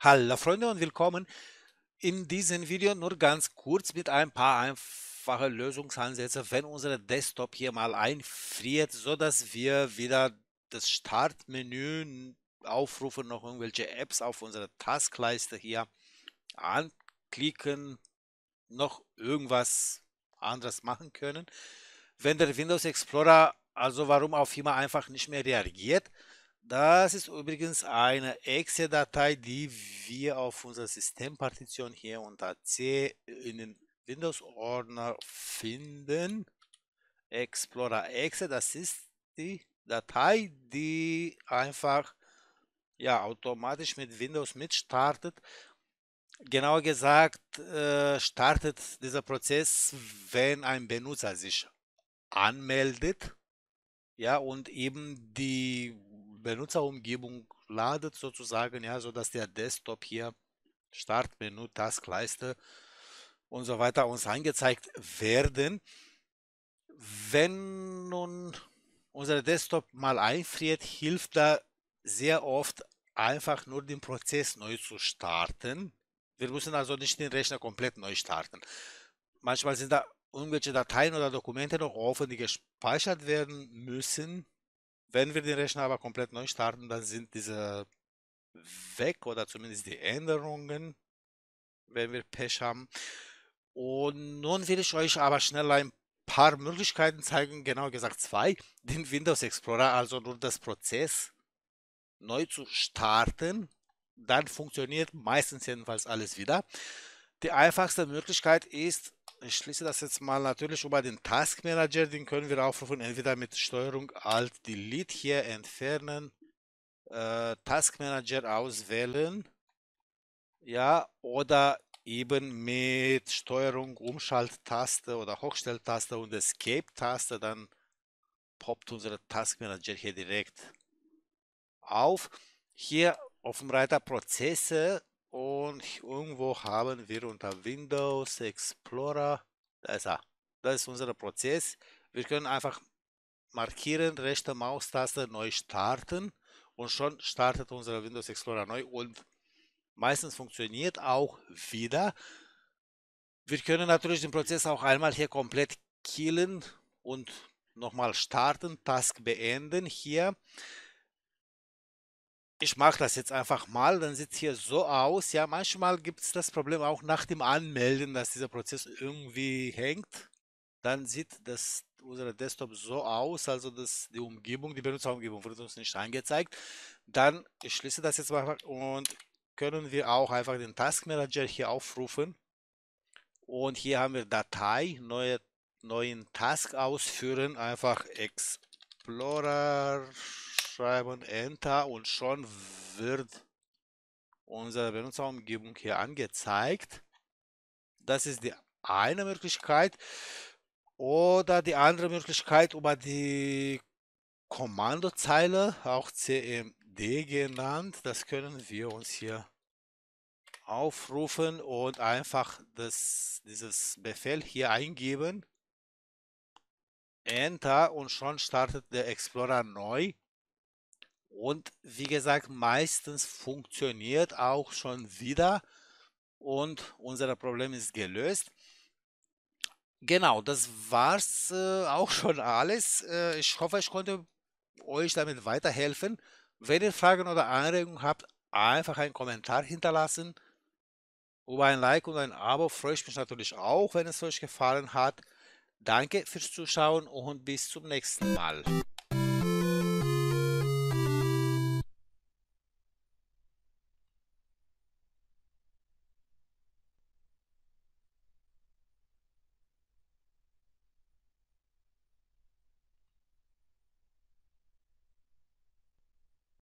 Hallo Freunde und willkommen in diesem Video nur ganz kurz mit ein paar einfachen Lösungsansätzen, wenn unser Desktop hier mal einfriert, so dass wir wieder das Startmenü aufrufen, noch irgendwelche Apps auf unserer Taskleiste hier anklicken, noch irgendwas anderes machen können. Wenn der Windows Explorer also warum auf immer einfach nicht mehr reagiert, das ist übrigens eine exe Datei, die wir auf unserer Systempartition hier unter C in den Windows-Ordner finden. Explorer exe, das ist die Datei, die einfach ja automatisch mit Windows mitstartet. Genauer gesagt äh, startet dieser Prozess, wenn ein Benutzer sich anmeldet, ja und eben die Benutzerumgebung ladet sozusagen, ja, so dass der Desktop hier Startmenü, Taskleiste und so weiter uns angezeigt werden. Wenn nun unser Desktop mal einfriert, hilft da sehr oft einfach nur den Prozess neu zu starten. Wir müssen also nicht den Rechner komplett neu starten. Manchmal sind da irgendwelche Dateien oder Dokumente noch offen, die gespeichert werden müssen. Wenn wir den Rechner aber komplett neu starten, dann sind diese weg oder zumindest die Änderungen, wenn wir Pech haben. Und nun will ich euch aber schnell ein paar Möglichkeiten zeigen, genau gesagt zwei, den Windows Explorer, also nur das Prozess neu zu starten. Dann funktioniert meistens jedenfalls alles wieder. Die einfachste Möglichkeit ist, ich schließe das jetzt mal natürlich über den Task Manager, den können wir aufrufen, entweder mit Steuerung Alt Delete hier entfernen, äh, Task Manager auswählen, ja, oder eben mit Steuerung Umschalttaste oder Hochstelltaste und Escape-Taste, dann poppt unser Task Manager hier direkt auf. Hier auf dem Reiter Prozesse und irgendwo haben wir unter Windows Explorer, da ist er, das ist unser Prozess. Wir können einfach markieren, rechte Maustaste neu starten und schon startet unser Windows Explorer neu und meistens funktioniert auch wieder. Wir können natürlich den Prozess auch einmal hier komplett killen und nochmal starten, Task beenden hier ich mache das jetzt einfach mal, dann sieht es hier so aus. Ja, manchmal gibt es das Problem auch nach dem Anmelden, dass dieser Prozess irgendwie hängt. Dann sieht das unser Desktop so aus, also dass die Umgebung, die Benutzerumgebung wird uns nicht angezeigt. Dann, ich schließe das jetzt mal und können wir auch einfach den Task Manager hier aufrufen. Und hier haben wir Datei, neue, neuen Task ausführen, einfach Explorer schreiben Enter und schon wird unsere Benutzerumgebung hier angezeigt. Das ist die eine Möglichkeit. Oder die andere Möglichkeit über die Kommandozeile, auch CMD genannt. Das können wir uns hier aufrufen und einfach das, dieses Befehl hier eingeben. Enter und schon startet der Explorer neu. Und wie gesagt, meistens funktioniert auch schon wieder und unser Problem ist gelöst. Genau, das war's äh, auch schon alles. Äh, ich hoffe, ich konnte euch damit weiterhelfen. Wenn ihr Fragen oder Anregungen habt, einfach einen Kommentar hinterlassen. Über ein Like und ein Abo freue ich mich natürlich auch, wenn es euch gefallen hat. Danke fürs Zuschauen und bis zum nächsten Mal.